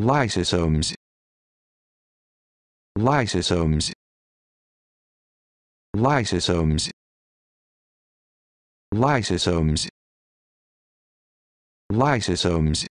lysosomes lysosomes lysosomes lysosomes lysosomes